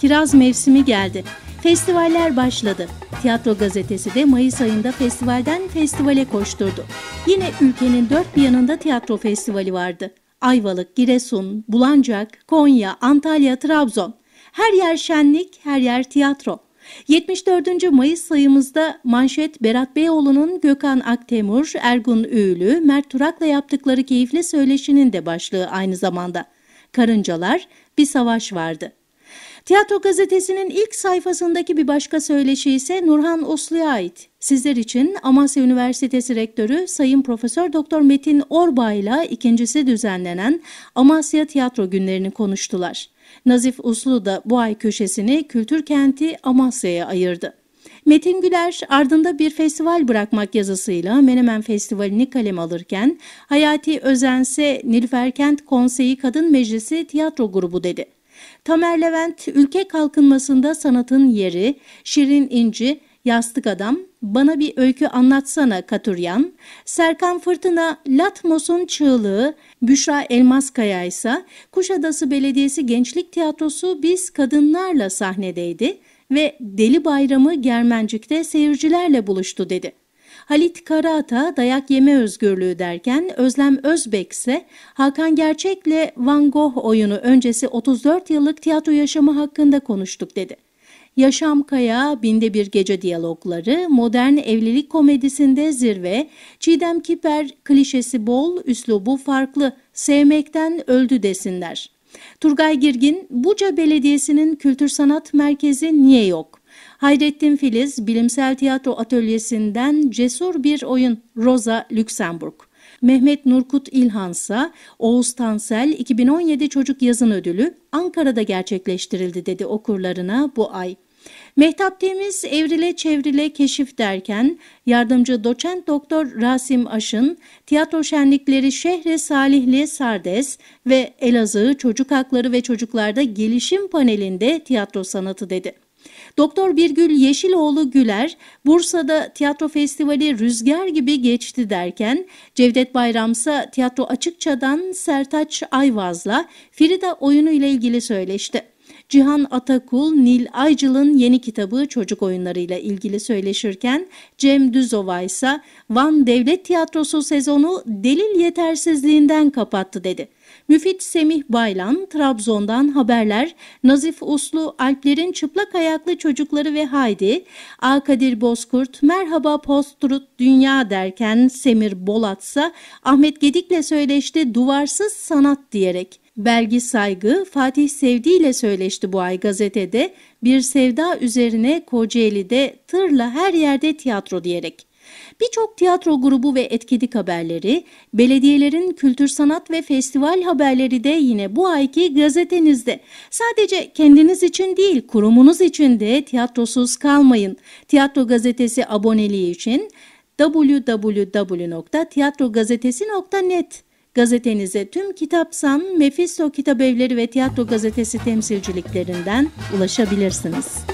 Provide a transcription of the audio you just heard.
Kiraz mevsimi geldi. Festivaller başladı. Tiyatro gazetesi de Mayıs ayında festivalden festivale koşturdu. Yine ülkenin dört bir yanında tiyatro festivali vardı. Ayvalık, Giresun, Bulancak, Konya, Antalya, Trabzon. Her yer şenlik, her yer tiyatro. 74. Mayıs sayımızda manşet Berat Beyoğlu'nun Gökhan Aktemur, Ergun Üğülü, Mert Turak'la yaptıkları keyifli söyleşinin de başlığı aynı zamanda. Karıncalar, bir savaş vardı. Tiyatro gazetesinin ilk sayfasındaki bir başka söyleşi ise Nurhan Oslu'ya ait. Sizler için Amasya Üniversitesi Rektörü Sayın Profesör Doktor Metin ile ikincisi düzenlenen Amasya Tiyatro Günlerini konuştular. Nazif Uslu da bu ay köşesini kültür kenti Amasya'ya ayırdı. Metin Güler ardında bir festival bırakmak yazısıyla Menemen Festivali'ni kalem alırken Hayati Özense Nilferkent Konseyi Kadın Meclisi Tiyatro Grubu dedi. Tamer Levent, ülke kalkınmasında sanatın yeri, Şirin İnci, Yastık Adam, Bana Bir Öykü Anlatsana Katuryan, Serkan Fırtına, Latmos'un Çığlığı, Büşra Elmaskaya ise Kuşadası Belediyesi Gençlik Tiyatrosu Biz Kadınlarla sahnedeydi ve Deli Bayramı Germencik'te seyircilerle buluştu dedi. Halit Karaata dayak yeme özgürlüğü derken Özlem Özbek ise Hakan Gerçek'le Van Gogh oyunu öncesi 34 yıllık tiyatro yaşamı hakkında konuştuk dedi. Yaşam Kaya, Binde Bir Gece Diyalogları, Modern Evlilik Komedisinde Zirve, Çiğdem Kiper, klişesi bol, üslubu farklı, sevmekten öldü desinler. Turgay Girgin, Buca Belediyesi'nin kültür sanat merkezi niye yok? Hayrettin Filiz Bilimsel Tiyatro Atölyesi'nden cesur bir oyun Rosa Luxemburg. Mehmet Nurkut İlhansa, Oğuz Tansel 2017 Çocuk Yazın Ödülü Ankara'da gerçekleştirildi dedi okurlarına bu ay. Mehtap Temiz evrile çevrile keşif derken yardımcı doçent doktor Rasim Aşın tiyatro şenlikleri Şehre Salihli Sardes ve Elazığ Çocuk Hakları ve Çocuklarda Gelişim panelinde tiyatro sanatı dedi. Doktor Birgül Yeşiloğlu Güler, Bursa'da tiyatro festivali rüzgar gibi geçti derken, Cevdet Bayramsa tiyatro açıkçadan Sertaç Ayvaz'la Frida oyunu ile ilgili söyleşti. Cihan Atakul, Nil Aycıl'ın yeni kitabı çocuk oyunlarıyla ilgili söyleşirken Cem Düzova ise Van Devlet Tiyatrosu sezonu delil yetersizliğinden kapattı dedi. Müfit Semih Baylan, Trabzon'dan haberler, Nazif Uslu, Alplerin çıplak ayaklı çocukları ve Haydi, A. Bozkurt, Merhaba Postrut Dünya derken Semir Bolatsa, Ahmet Gedik'le söyleşti duvarsız sanat diyerek. Belgi Saygı, Fatih Sevdi ile söyleşti bu ay gazetede bir sevda üzerine Kocaeli'de tırla her yerde tiyatro diyerek. Birçok tiyatro grubu ve etkinlik haberleri, belediyelerin kültür sanat ve festival haberleri de yine bu ayki gazetenizde. Sadece kendiniz için değil, kurumunuz için de tiyatrosuz kalmayın. Tiyatro gazetesi aboneliği için www.tiyatrogazetesi.net Gazetenize tüm Kitapsan, Mefisto Kitap Evleri ve Tiyatro Gazetesi temsilciliklerinden ulaşabilirsiniz.